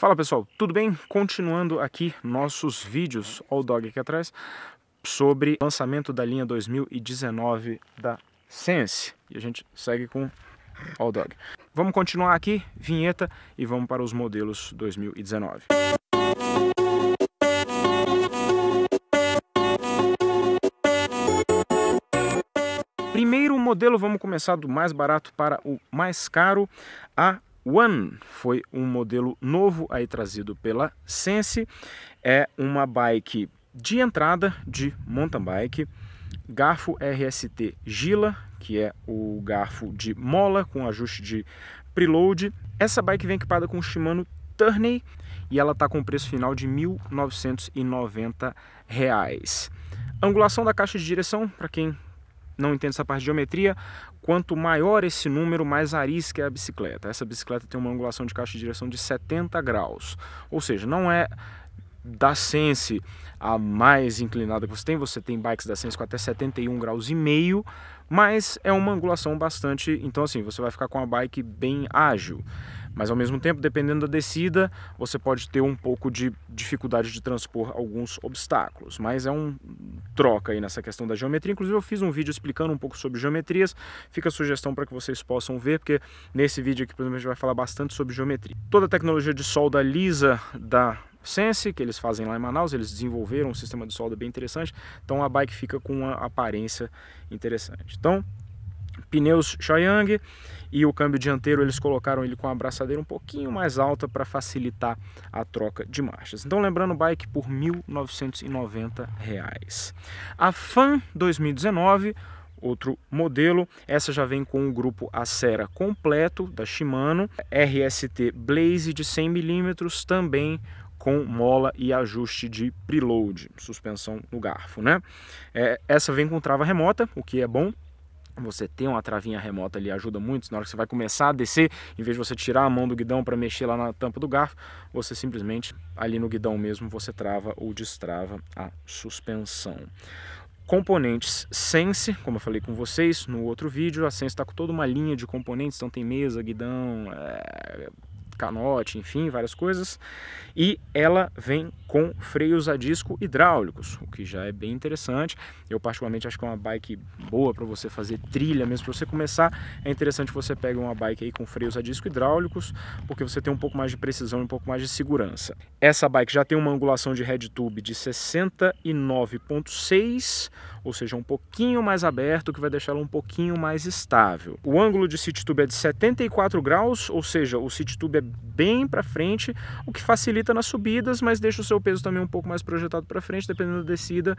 Fala pessoal, tudo bem? Continuando aqui nossos vídeos, olha o dog aqui atrás, sobre lançamento da linha 2019 da Sense. E a gente segue com o dog. Vamos continuar aqui, vinheta, e vamos para os modelos 2019. Primeiro modelo, vamos começar do mais barato para o mais caro, a One foi um modelo novo aí trazido pela Sense. É uma bike de entrada de mountain bike, garfo RST Gila, que é o garfo de mola com ajuste de preload. Essa bike vem equipada com Shimano Turney e ela está com preço final de R$ 1.990. Angulação da caixa de direção, para quem não entende essa parte de geometria, Quanto maior esse número, mais arisca é a bicicleta. Essa bicicleta tem uma angulação de caixa de direção de 70 graus, ou seja, não é da Sense a mais inclinada que você tem, você tem bikes da Sense com até 71 graus e meio, mas é uma angulação bastante, então assim, você vai ficar com a bike bem ágil. Mas ao mesmo tempo, dependendo da descida, você pode ter um pouco de dificuldade de transpor alguns obstáculos. Mas é um troca aí nessa questão da geometria. Inclusive eu fiz um vídeo explicando um pouco sobre geometrias. Fica a sugestão para que vocês possam ver, porque nesse vídeo aqui, por exemplo, a gente vai falar bastante sobre geometria. Toda a tecnologia de solda lisa da Sense, que eles fazem lá em Manaus, eles desenvolveram um sistema de solda bem interessante, então a bike fica com uma aparência interessante. Então, Pneus Xiaoyang e o câmbio dianteiro eles colocaram ele com a abraçadeira um pouquinho mais alta para facilitar a troca de marchas. Então lembrando, o bike por R$ 1.990. A Fan 2019 outro modelo. Essa já vem com o grupo Acera completo da Shimano, RST Blaze de 100mm também com mola e ajuste de preload, suspensão no garfo, né? É, essa vem com trava remota, o que é bom, você ter uma travinha remota ali ajuda muito. Na hora que você vai começar a descer, em vez de você tirar a mão do guidão para mexer lá na tampa do garfo, você simplesmente ali no guidão mesmo você trava ou destrava a suspensão. Componentes Sense, como eu falei com vocês no outro vídeo, a Sense está com toda uma linha de componentes, então tem mesa, guidão, é canote, enfim, várias coisas. E ela vem com freios a disco hidráulicos, o que já é bem interessante. Eu particularmente acho que é uma bike boa para você fazer trilha mesmo, para você começar. É interessante você pegar uma bike aí com freios a disco hidráulicos, porque você tem um pouco mais de precisão e um pouco mais de segurança. Essa bike já tem uma angulação de head tube de 69.6 ou seja, um pouquinho mais aberto, que vai deixá-la um pouquinho mais estável. O ângulo de City Tube é de 74 graus, ou seja, o City Tube é bem para frente, o que facilita nas subidas, mas deixa o seu peso também um pouco mais projetado para frente, dependendo da descida,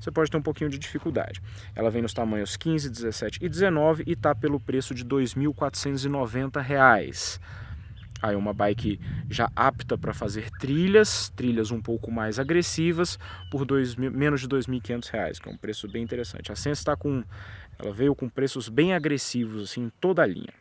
você pode ter um pouquinho de dificuldade. Ela vem nos tamanhos 15, 17 e 19 e está pelo preço de R$ 2.490. Aí uma bike já apta para fazer trilhas, trilhas um pouco mais agressivas, por dois, menos de R$ 2.500, que é um preço bem interessante. A Sense está com, ela veio com preços bem agressivos assim, em toda a linha.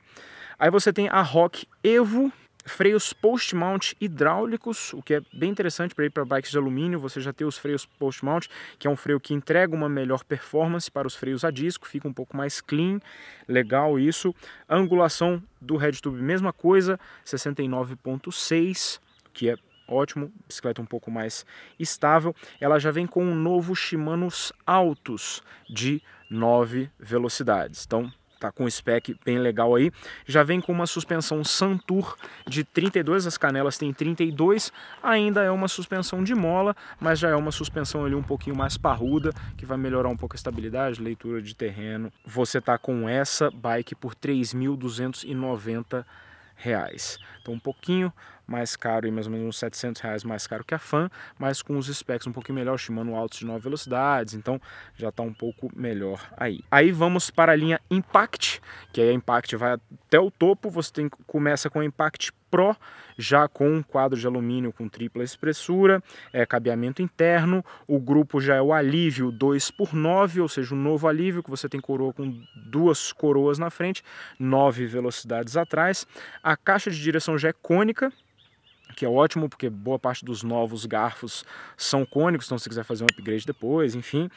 Aí você tem a Rock Evo, freios post-mount hidráulicos, o que é bem interessante para ir para bikes de alumínio, você já ter os freios post-mount, que é um freio que entrega uma melhor performance para os freios a disco, fica um pouco mais clean, legal isso. angulação do head tube, mesma coisa, 69.6, que é ótimo, bicicleta um pouco mais estável. Ela já vem com um novo Shimano Altos de 9 velocidades. Então, tá com um spec bem legal aí. Já vem com uma suspensão Santur de 32, as canelas tem 32, ainda é uma suspensão de mola, mas já é uma suspensão ali um pouquinho mais parruda, que vai melhorar um pouco a estabilidade, leitura de terreno. Você tá com essa bike por 3.290 reais. Então um pouquinho mais caro, e mais ou menos uns 700 reais mais caro que a Fan, mas com os specs um pouquinho melhor, Shimano Altos de 9 velocidades, então já está um pouco melhor aí. Aí vamos para a linha Impact, que aí a Impact vai até o topo, você tem, começa com a Impact Pro, já com um quadro de alumínio com tripla espessura, é, cabeamento interno, o grupo já é o alívio 2 por 9, ou seja, um novo alívio que você tem coroa com duas coroas na frente, nove velocidades atrás. A caixa de direção já é cônica, que é ótimo porque boa parte dos novos garfos são cônicos, então se quiser fazer um upgrade depois, enfim.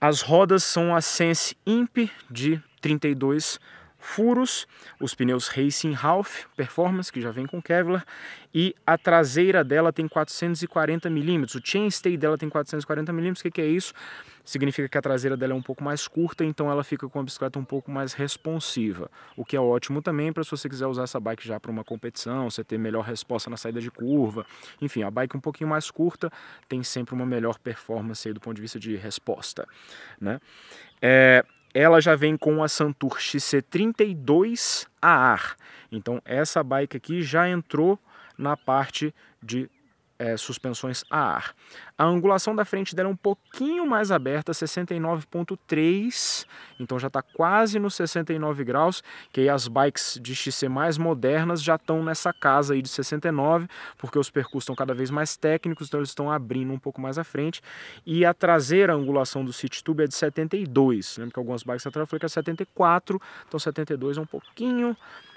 As rodas são a Sense Imp de 32 furos, os pneus Racing Half Performance, que já vem com Kevlar, e a traseira dela tem 440 milímetros, o chainstay dela tem 440 milímetros, o que, que é isso? Significa que a traseira dela é um pouco mais curta, então ela fica com a bicicleta um pouco mais responsiva, o que é ótimo também para se você quiser usar essa bike já para uma competição, você ter melhor resposta na saída de curva, enfim, a bike um pouquinho mais curta tem sempre uma melhor performance do ponto de vista de resposta, né? É, ela já vem com a Santur XC32 AR. Então essa bike aqui já entrou na parte de é, suspensões a ar. A angulação da frente dela é um pouquinho mais aberta, 69.3, então já está quase nos 69 graus, que aí as bikes de XC mais modernas já estão nessa casa aí de 69, porque os percursos estão cada vez mais técnicos, então eles estão abrindo um pouco mais à frente. E a traseira, a angulação do City Tube é de 72, lembra que algumas bikes atrás eu falei que é 74, então 72 é um pouquinho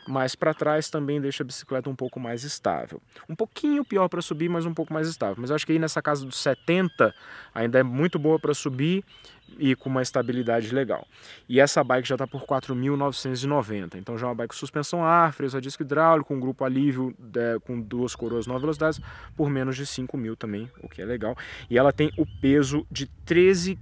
mas para trás também deixa a bicicleta um pouco mais estável. Um pouquinho pior para subir, mas um pouco mais estável. Mas eu acho que aí nessa casa dos 70 ainda é muito boa para subir e com uma estabilidade legal. E essa bike já está por 4.990, então já é uma bike com suspensão ar, freio a disco hidráulico, um grupo alívio é, com duas coroas 9 velocidades por menos de 5 mil também, o que é legal. E ela tem o peso de 13,3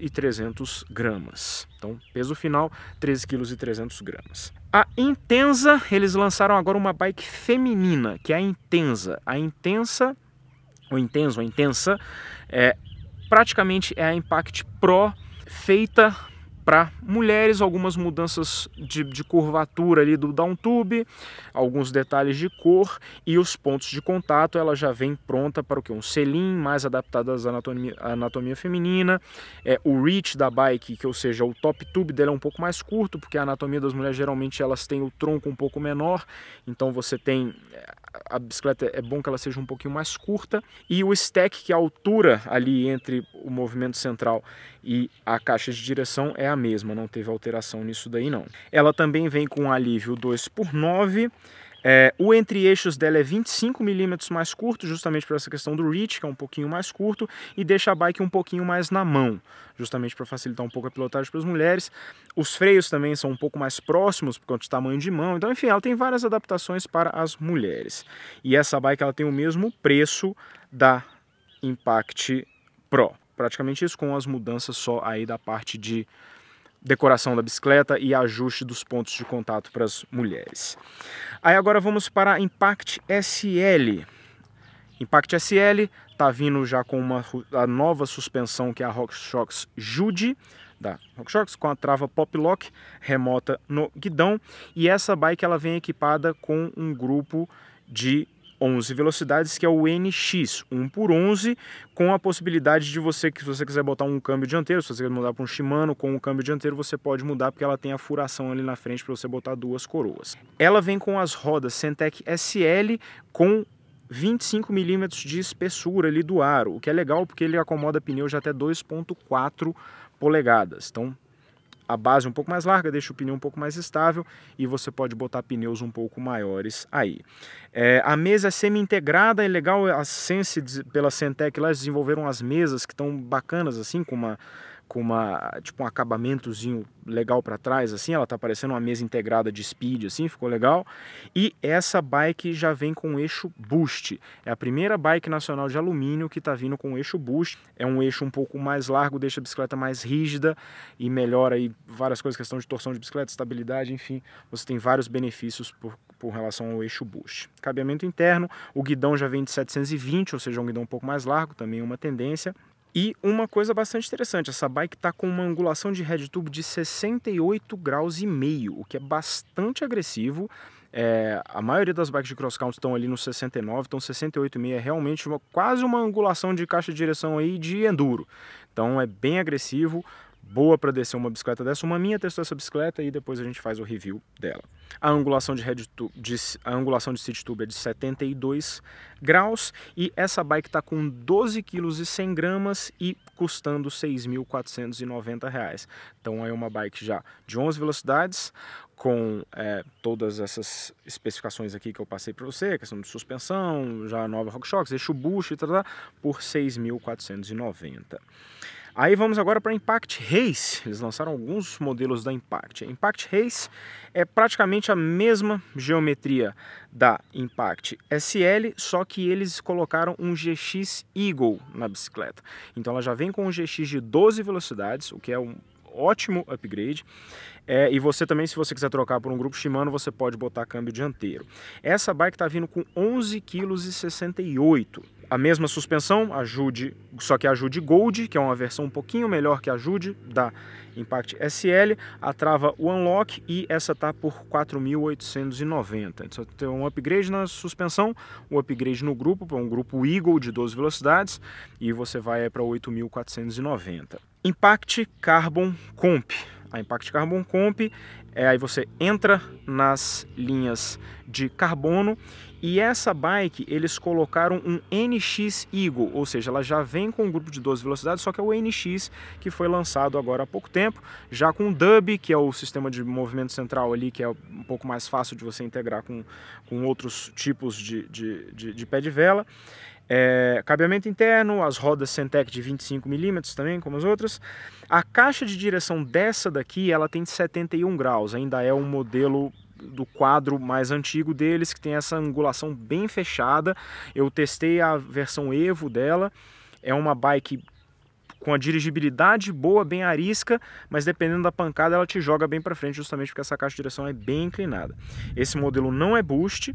kg e gramas. Então, peso final, 13,3 kg e gramas. A Intensa, eles lançaram agora uma bike feminina, que é a Intensa. A Intensa, ou Intenso, ou Intensa, é, praticamente é a Impact Pro feita para mulheres, algumas mudanças de, de, curvatura ali do down tube, alguns detalhes de cor e os pontos de contato, ela já vem pronta para o que? Um selim mais adaptado às anatomia, à anatomia feminina, é, o reach da bike, que ou seja, o top tube dela é um pouco mais curto, porque a anatomia das mulheres geralmente elas têm o tronco um pouco menor, então você tem é, a bicicleta é bom que ela seja um pouquinho mais curta e o stack, que é a altura ali entre o movimento central e a caixa de direção é a mesma, não teve alteração nisso daí não. Ela também vem com alívio 2x9, é, o entre eixos dela é 25 milímetros mais curto, justamente por essa questão do reach, que é um pouquinho mais curto, e deixa a bike um pouquinho mais na mão, justamente para facilitar um pouco a pilotagem para as mulheres. Os freios também são um pouco mais próximos por conta de tamanho de mão, então enfim, ela tem várias adaptações para as mulheres. E essa bike ela tem o mesmo preço da Impact Pro, praticamente isso com as mudanças só aí da parte de decoração da bicicleta e ajuste dos pontos de contato para as mulheres. Aí agora vamos para a Impact SL. Impact SL está vindo já com uma, a nova suspensão que é a RockShox Jude, da RockShox, com a trava pop lock remota no guidão. E essa bike ela vem equipada com um grupo de 11 velocidades, que é o NX, 1 por 11, com a possibilidade de você, que se você quiser botar um câmbio dianteiro, se você quiser mudar para um Shimano com um câmbio dianteiro, você pode mudar porque ela tem a furação ali na frente para você botar duas coroas. Ela vem com as rodas Centec SL com 25 milímetros de espessura ali do aro, o que é legal porque ele acomoda pneu de até 2.4 polegadas. Então, a base um pouco mais larga, deixa o pneu um pouco mais estável e você pode botar pneus um pouco maiores aí. É, a mesa é semi-integrada, é legal, a Sense, pela Sentec, lá desenvolveram as mesas que estão bacanas assim, com uma com uma tipo um acabamentozinho legal para trás assim, ela tá parecendo uma mesa integrada de speed assim, ficou legal. E essa bike já vem com eixo boost. É a primeira bike nacional de alumínio que tá vindo com eixo boost. É um eixo um pouco mais largo, deixa a bicicleta mais rígida e melhora aí várias coisas, questão de torção de bicicleta, estabilidade, enfim, você tem vários benefícios por, por relação ao eixo boost. Cabeamento interno, o guidão já vem de 720, ou seja, um guidão um pouco mais largo, também é uma tendência. E uma coisa bastante interessante, essa bike está com uma angulação de head tube de 68 graus e meio, o que é bastante agressivo. É, a maioria das bikes de cross country estão ali no 69, então 68,5 é realmente uma, quase uma angulação de caixa de direção aí de enduro. Então é bem agressivo boa para descer uma bicicleta dessa. Uma minha testou essa bicicleta e depois a gente faz o review dela. A angulação de, head to, de, a angulação de seat tube é de 72 graus e essa bike está com 12 kg e 100 gramas e custando R$ 6.490. Então é uma bike já de 11 velocidades, com é, todas essas especificações aqui que eu passei para você, questão de suspensão, já nova RockShox, eixo Bush, e tal por R$ 6.490. Aí vamos agora para a Impact Race. Eles lançaram alguns modelos da Impact. A Impact Race é praticamente a mesma geometria da Impact SL, só que eles colocaram um GX Eagle na bicicleta. Então ela já vem com um GX de 12 velocidades, o que é um ótimo upgrade. É, e você também, se você quiser trocar por um grupo Shimano, você pode botar câmbio dianteiro. Essa bike está vindo com 11,68 kg. A mesma suspensão, ajude, só que ajude Gold, que é uma versão um pouquinho melhor que ajude da Impact SL, a trava One Lock e essa está por 4.890. Então tem um upgrade na suspensão, um upgrade no grupo, para um grupo Eagle de 12 velocidades e você vai para 8.490. Impact Carbon Comp. A Impact Carbon Comp é aí você entra nas linhas de carbono e essa bike eles colocaram um NX Eagle, ou seja, ela já vem com um grupo de 12 velocidades, só que é o NX que foi lançado agora há pouco tempo, já com o Dub, que é o sistema de movimento central ali, que é um pouco mais fácil de você integrar com, com outros tipos de, de, de, de pé de vela. É, cabeamento interno, as rodas Sentec de 25 mm também, como as outras. A caixa de direção dessa daqui, ela tem 71 graus, ainda é um modelo do quadro mais antigo deles, que tem essa angulação bem fechada. Eu testei a versão Evo dela, é uma bike com a dirigibilidade boa, bem arisca, mas dependendo da pancada ela te joga bem para frente, justamente porque essa caixa de direção é bem inclinada. Esse modelo não é boost,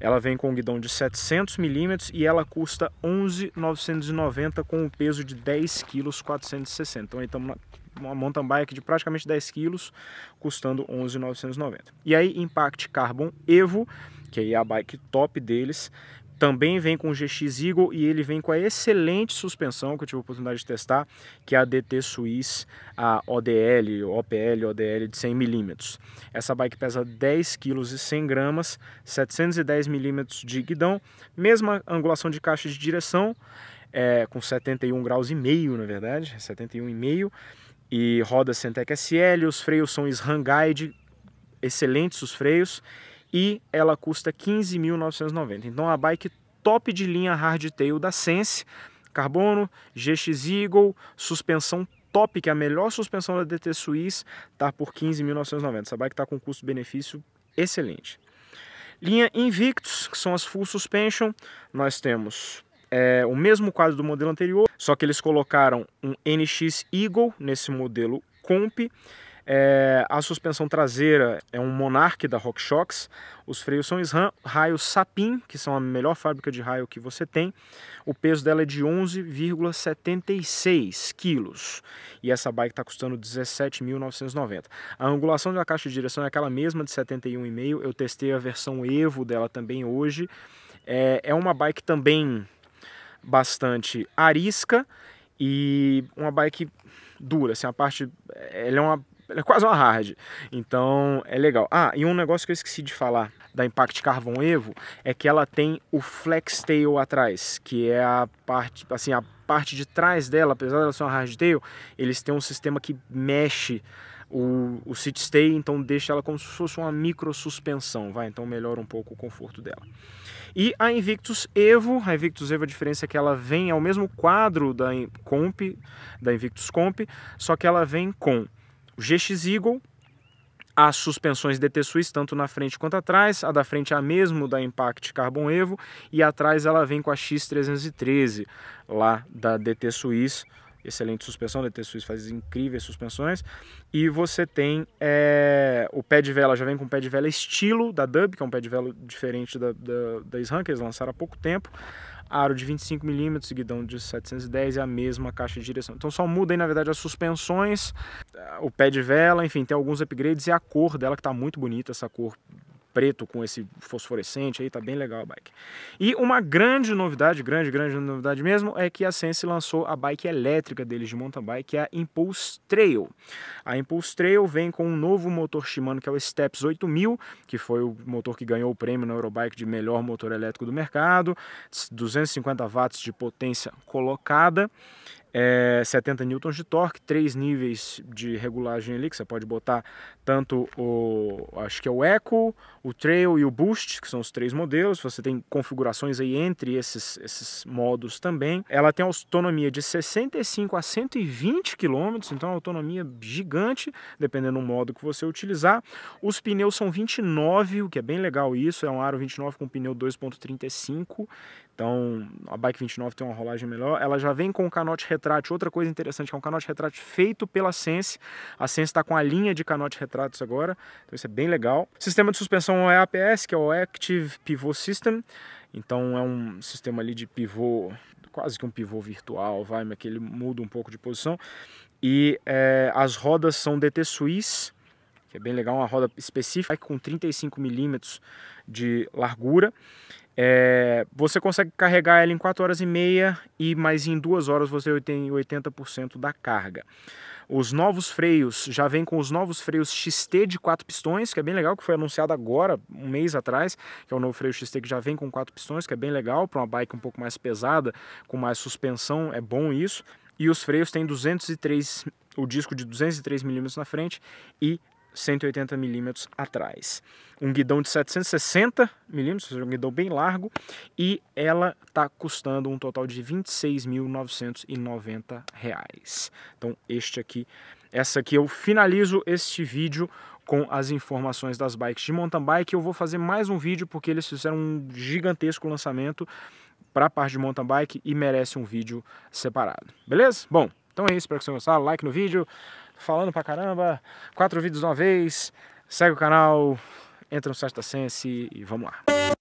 ela vem com um guidão de 700 mm e ela custa 11,990 com um peso de 10 kg 460. Então, aí estamos uma mountain bike de praticamente 10 quilos, custando 11.990. E aí Impact Carbon Evo, que é a bike top deles, também vem com o GX Eagle e ele vem com a excelente suspensão que eu tive a oportunidade de testar, que é a DT Swiss, a ODL, OPL, ODL de 100 mm. Essa bike pesa 10 kg e 100 gramas, 710 mm de guidão, mesma angulação de caixa de direção, é, com 71 graus e meio, na verdade, 71 e meio, e roda Centec SL, os freios são Sranguide, excelentes os freios, e ela custa 15.990. Então a bike top de linha hardtail da Sense, carbono, GX Eagle, suspensão top, que é a melhor suspensão da DT Suisse, tá por 15.990. Essa bike tá com custo-benefício excelente. Linha Invictus, que são as full suspension, nós temos é, o mesmo quadro do modelo anterior, só que eles colocaram um NX Eagle nesse modelo Comp, é, a suspensão traseira é um Monarch da RockShox. Os freios são SRAM, raios Sapin, que são a melhor fábrica de raio que você tem. O peso dela é de 11,76 quilos. E essa bike está custando 17.990. A angulação da caixa de direção é aquela mesma de 71,5. Eu testei a versão Evo dela também hoje. É, é uma bike também bastante arisca e uma bike dura, assim, a parte, ela é uma ela é quase uma hard. Então é legal. Ah, e um negócio que eu esqueci de falar da Impact Carbon Evo é que ela tem o flex tail atrás, que é a parte, assim, a parte de trás dela, apesar dela ser uma hard tail, eles têm um sistema que mexe o, o sit stay, então deixa ela como se fosse uma micro suspensão, vai, então melhora um pouco o conforto dela. E a Invictus Evo, a Invictus Evo a diferença é que ela vem ao é mesmo quadro da Comp, da Invictus Comp, só que ela vem com o GX Eagle, as suspensões DT Suisse, tanto na frente quanto atrás. A da frente é a mesma da Impact Carbon Evo e atrás ela vem com a X313 lá da DT Suisse. Excelente suspensão, DT Suisse faz incríveis suspensões. E você tem é, o pé de vela, já vem com o pé de vela estilo da Dub, que é um pé de vela diferente da, da, da SRAM, que eles lançaram há pouco tempo aro de 25mm, guidão de 710 e é a mesma caixa de direção. Então só muda aí, na verdade, as suspensões, eh, o pé de vela, enfim, tem alguns upgrades e a cor dela que está muito bonita, essa cor preto com esse fosforescente aí, tá bem legal a bike. E uma grande novidade, grande, grande novidade mesmo, é que a Sense lançou a bike elétrica deles de mountain bike, que é a Impulse Trail. A Impulse Trail vem com um novo motor Shimano, que é o Steps 8000, que foi o motor que ganhou o prêmio na Eurobike de melhor motor elétrico do mercado, 250 watts de potência colocada, é, 70 newtons de torque, três níveis de regulagem ali, que você pode botar tanto o, acho que é o Eco, o Trail e o Boost, que são os três modelos, você tem configurações aí entre esses, esses modos também. Ela tem autonomia de 65 a 120 km, então é uma autonomia gigante, dependendo do modo que você utilizar. Os pneus são 29, o que é bem legal isso, é um aro 29 com pneu 2.35, então a Bike 29 tem uma rolagem melhor, ela já vem com o canote retrato retrate, outra coisa interessante, que é um canote retrate feito pela Sense. A Sense está com a linha de canote retratos agora, então isso é bem legal. Sistema de suspensão é APS, que é o Active Pivot System. Então é um sistema ali de pivô, quase que um pivô virtual, vai, mas que ele muda um pouco de posição. E é, as rodas são DT Suisse, que é bem legal, uma roda específica com 35 milímetros de largura. É, você consegue carregar ela em 4 horas e meia e mais em 2 horas você tem 80% da carga. Os novos freios já vêm com os novos freios XT de 4 pistões, que é bem legal, que foi anunciado agora, um mês atrás, que é o novo freio XT que já vem com 4 pistões, que é bem legal para uma bike um pouco mais pesada, com mais suspensão, é bom isso. E os freios têm 203 o disco de 203 milímetros na frente e 180 milímetros atrás. Um guidão de 760 milímetros, um guidão bem largo, e ela está custando um total de R$ 26.990. Então este aqui, essa aqui eu finalizo este vídeo com as informações das bikes de mountain bike. Eu vou fazer mais um vídeo porque eles fizeram um gigantesco lançamento para a parte de mountain bike e merece um vídeo separado. Beleza? Bom, então é isso, espero que você tenha gostado, like no vídeo, falando pra caramba, quatro vídeos de uma vez, segue o canal, entra no site da Sense e vamos lá.